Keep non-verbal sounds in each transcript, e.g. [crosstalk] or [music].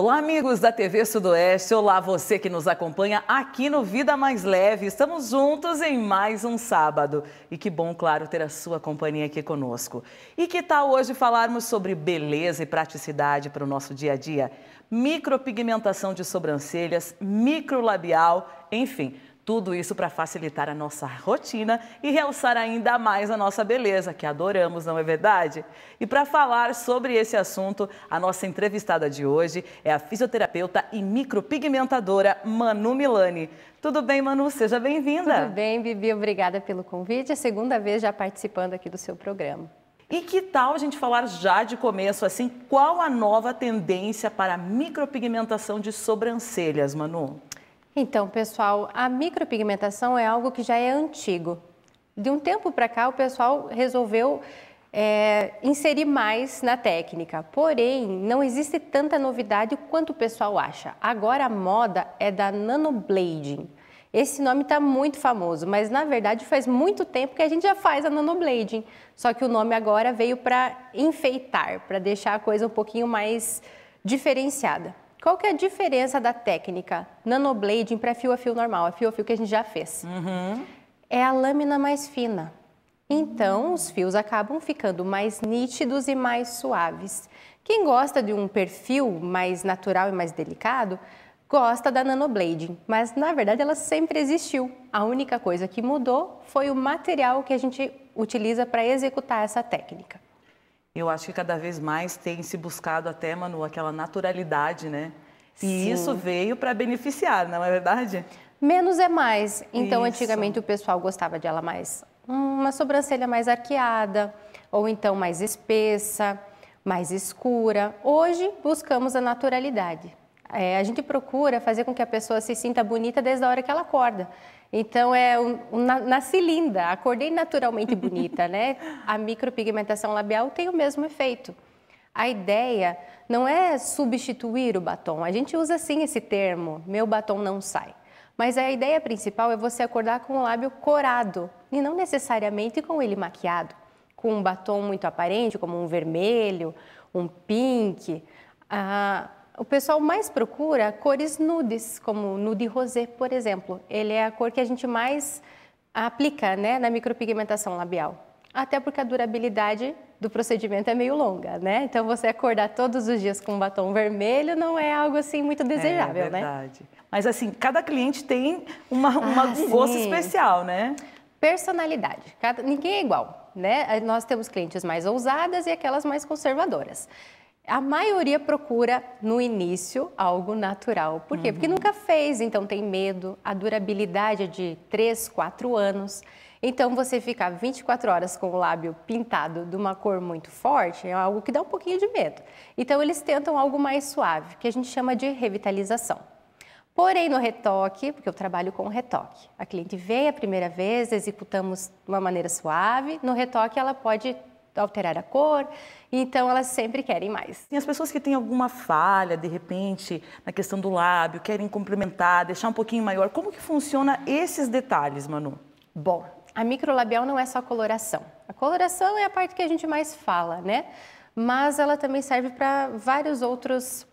Olá, amigos da TV Sudoeste. Olá, você que nos acompanha aqui no Vida Mais Leve. Estamos juntos em mais um sábado. E que bom, claro, ter a sua companhia aqui conosco. E que tal hoje falarmos sobre beleza e praticidade para o nosso dia a dia? Micropigmentação de sobrancelhas, microlabial, enfim. Tudo isso para facilitar a nossa rotina e realçar ainda mais a nossa beleza, que adoramos, não é verdade? E para falar sobre esse assunto, a nossa entrevistada de hoje é a fisioterapeuta e micropigmentadora Manu Milani. Tudo bem, Manu? Seja bem-vinda. Tudo bem, Bibi. Obrigada pelo convite. É a segunda vez já participando aqui do seu programa. E que tal a gente falar já de começo assim, qual a nova tendência para a micropigmentação de sobrancelhas, Manu? Então, pessoal, a micropigmentação é algo que já é antigo. De um tempo para cá, o pessoal resolveu é, inserir mais na técnica. Porém, não existe tanta novidade quanto o pessoal acha. Agora a moda é da nanoblading. Esse nome está muito famoso, mas na verdade faz muito tempo que a gente já faz a nanoblading. Só que o nome agora veio para enfeitar, para deixar a coisa um pouquinho mais diferenciada. Qual que é a diferença da técnica nanoblade para fio a fio normal, a é fio a fio que a gente já fez? Uhum. É a lâmina mais fina. Então, os fios acabam ficando mais nítidos e mais suaves. Quem gosta de um perfil mais natural e mais delicado, gosta da nanoblading, mas na verdade ela sempre existiu. A única coisa que mudou foi o material que a gente utiliza para executar essa técnica. Eu acho que cada vez mais tem se buscado até, Manu, aquela naturalidade, né? E Sim. isso veio para beneficiar, não é verdade? Menos é mais. Então, isso. antigamente o pessoal gostava de ela mais uma sobrancelha mais arqueada, ou então mais espessa, mais escura. Hoje buscamos a naturalidade. É, a gente procura fazer com que a pessoa se sinta bonita desde a hora que ela acorda. Então, é um, nasci linda, acordei naturalmente [laughs] bonita, né? A micropigmentação labial tem o mesmo efeito. A ideia não é substituir o batom, a gente usa sim esse termo, meu batom não sai. Mas a ideia principal é você acordar com o lábio corado e não necessariamente com ele maquiado, com um batom muito aparente, como um vermelho, um pink. Ah, o pessoal mais procura cores nudes, como nude rosé, por exemplo. Ele é a cor que a gente mais aplica né, na micropigmentação labial. Até porque a durabilidade do procedimento é meio longa, né? Então você acordar todos os dias com um batom vermelho não é algo assim muito é desejável, é verdade. Né? Mas assim, cada cliente tem uma, ah, uma, ah, um sim. gosto especial, né? Personalidade. Cada, ninguém é igual, né? Nós temos clientes mais ousadas e aquelas mais conservadoras a maioria procura no início algo natural. Por quê? Uhum. Porque nunca fez, então tem medo. A durabilidade é de 3, 4 anos. Então, você ficar 24 horas com o lábio pintado de uma cor muito forte é algo que dá um pouquinho de medo. Então, eles tentam algo mais suave, que a gente chama de revitalização. Porém, no retoque, porque eu trabalho com retoque, a cliente veio a primeira vez, executamos de uma maneira suave, no retoque ela pode alterar a cor, então elas sempre querem mais. Tem as pessoas que têm alguma falha, de repente, na questão do lábio, querem complementar, deixar um pouquinho maior. Como que funciona esses detalhes, Manu? Bom, a microlabial não é só coloração. A coloração é a parte que a gente mais fala, né? Mas ela também serve para vários outros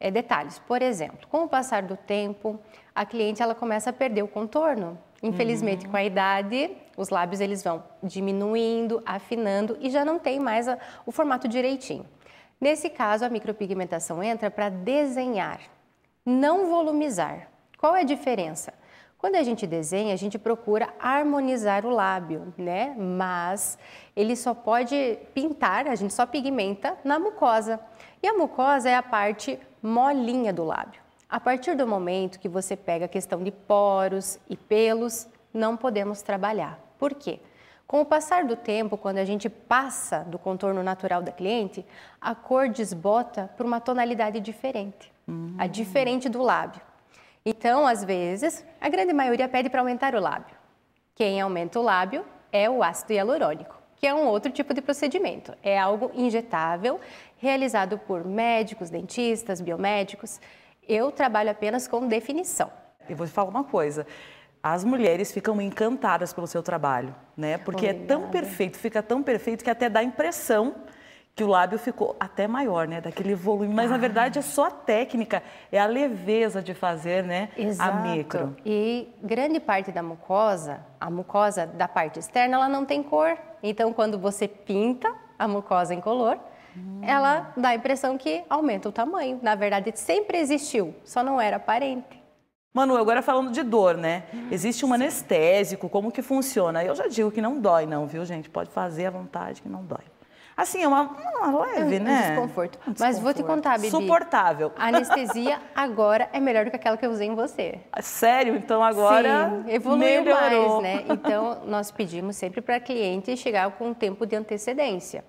é, detalhes. Por exemplo, com o passar do tempo, a cliente ela começa a perder o contorno. Infelizmente, uhum. com a idade, os lábios eles vão diminuindo, afinando e já não tem mais a, o formato direitinho. Nesse caso, a micropigmentação entra para desenhar, não volumizar. Qual é a diferença? Quando a gente desenha, a gente procura harmonizar o lábio, né? Mas ele só pode pintar, a gente só pigmenta na mucosa. E a mucosa é a parte molinha do lábio. A partir do momento que você pega a questão de poros e pelos, não podemos trabalhar. Por quê? Com o passar do tempo, quando a gente passa do contorno natural da cliente, a cor desbota para uma tonalidade diferente, uhum. a hum. diferente do lábio. Então, às vezes, a grande maioria pede para aumentar o lábio. Quem aumenta o lábio é o ácido hialurônico que é um outro tipo de procedimento. É algo injetável, realizado por médicos, dentistas, biomédicos. Eu trabalho apenas com definição. E vou te falar uma coisa. As mulheres ficam encantadas pelo seu trabalho, né? Porque Obrigada. é tão perfeito, fica tão perfeito que até dá a impressão que o lábio ficou até maior, né? Daquele volume. Mas ah. na verdade é só a técnica, é a leveza de fazer, né? Exato. A micro. E grande parte da mucosa, a mucosa da parte externa, ela não tem cor. Então, quando você pinta a mucosa incolor, hum. ela dá a impressão que aumenta o tamanho. Na verdade, sempre existiu, só não era aparente. Manu, agora falando de dor, né? Existe um anestésico, como que funciona? Eu já digo que não dói, não, viu, gente? Pode fazer à vontade que não dói. Assim, é uma, uma leve, é um, né? Um desconforto. Um Mas vou te contar, Bibi. Suportável. A anestesia agora é melhor do que aquela que eu usei em você. Ah, sério? Então agora Sim, evoluiu melhorou. mais, né? [laughs] Então, nós pedimos sempre para cliente chegar com um tempo de antecedência.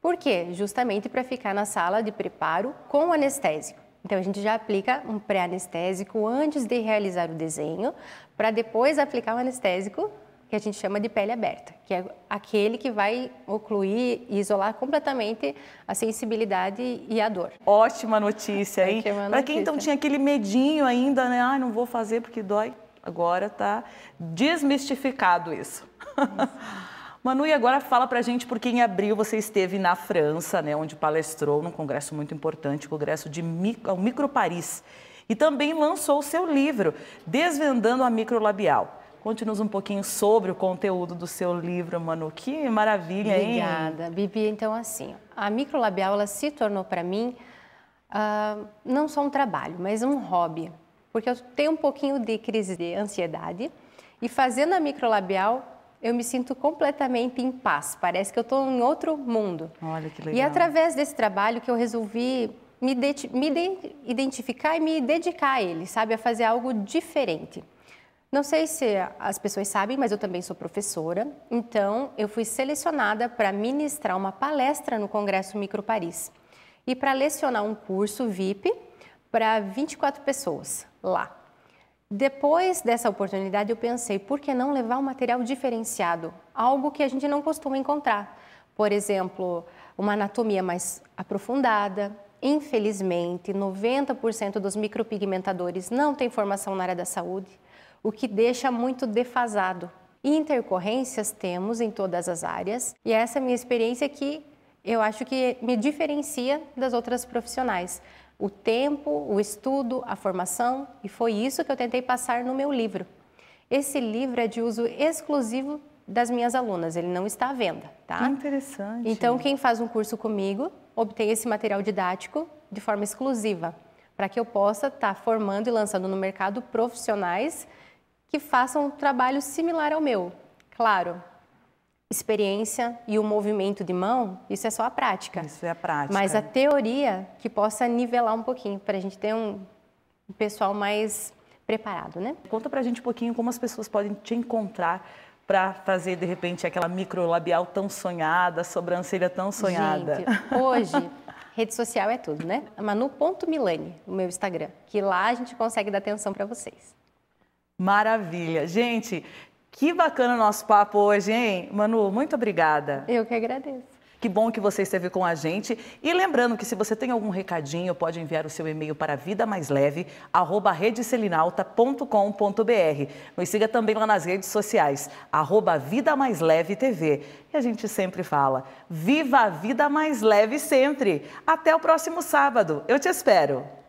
Por quê? Justamente para ficar na sala de preparo com anestésico. Então, a gente já aplica um pré-anestésico antes de realizar o desenho, para depois aplicar o anestésico que a gente chama de pele aberta, que é aquele que vai ocluir e isolar completamente a sensibilidade e a dor. Ótima notícia, hein? Para quem então tinha aquele medinho ainda, né? Ah, não vou fazer porque dói. Agora tá desmistificado isso. isso. [laughs] Manu, e agora fala pra gente, porque em abril você esteve na França, né, onde palestrou num congresso muito importante, o congresso de micro, o Micro Paris, e também lançou o seu livro, Desvendando a Microlabial. Conte-nos um pouquinho sobre o conteúdo do seu livro, Manu. Que maravilha, hein? Obrigada, Bibi. Então, assim, a microlabial ela se tornou para mim uh, não só um trabalho, mas um hobby. Porque eu tenho um pouquinho de crise de ansiedade e fazendo a microlabial eu me sinto completamente em paz. Parece que eu estou em outro mundo. Olha que legal. E é através desse trabalho que eu resolvi me, me identificar e me dedicar a ele, sabe? A fazer algo diferente. Não sei se as pessoas sabem, mas eu também sou professora. Então, eu fui selecionada para ministrar uma palestra no Congresso Micro Paris e para lecionar um curso VIP para 24 pessoas lá. Depois dessa oportunidade, eu pensei, por que não levar um material diferenciado? Algo que a gente não costuma encontrar. Por exemplo, uma anatomia mais aprofundada, Infelizmente, 90% dos micropigmentadores não têm formação na área da saúde o que deixa muito defasado. Intercorrências temos em todas as áreas e é essa é a minha experiência que eu acho que me diferencia das outras profissionais. O tempo, o estudo, a formação, e foi isso que eu tentei passar no meu livro. Esse livro é de uso exclusivo das minhas alunas, ele não está à venda, tá? Que interessante. Então, quem faz um curso comigo obtém esse material didático de forma exclusiva, para que eu possa estar tá formando e lançando no mercado profissionais que façam um trabalho similar ao meu. Claro, experiência e o movimento de mão, isso é só a prática. Isso é a prática. Mas a teoria que possa nivelar um pouquinho, para a gente ter um pessoal mais preparado, né? Conta pra gente um pouquinho como as pessoas podem te encontrar para fazer, de repente, aquela micro labial tão sonhada, sobrancelha tão sonhada. Gente, hoje, [laughs] rede social é tudo, né? Manu.milani, o meu Instagram, que lá a gente consegue dar atenção para vocês. Maravilha. Gente, que bacana o nosso papo hoje, hein? Manu, muito obrigada. Eu que agradeço. Que bom que você esteve com a gente. E lembrando que se você tem algum recadinho, pode enviar o seu e-mail para vidamaisleve@redeselinalta.com.br. Nos siga também lá nas redes sociais, arroba Vida Mais Leve TV. E a gente sempre fala, viva a vida mais leve sempre. Até o próximo sábado. Eu te espero.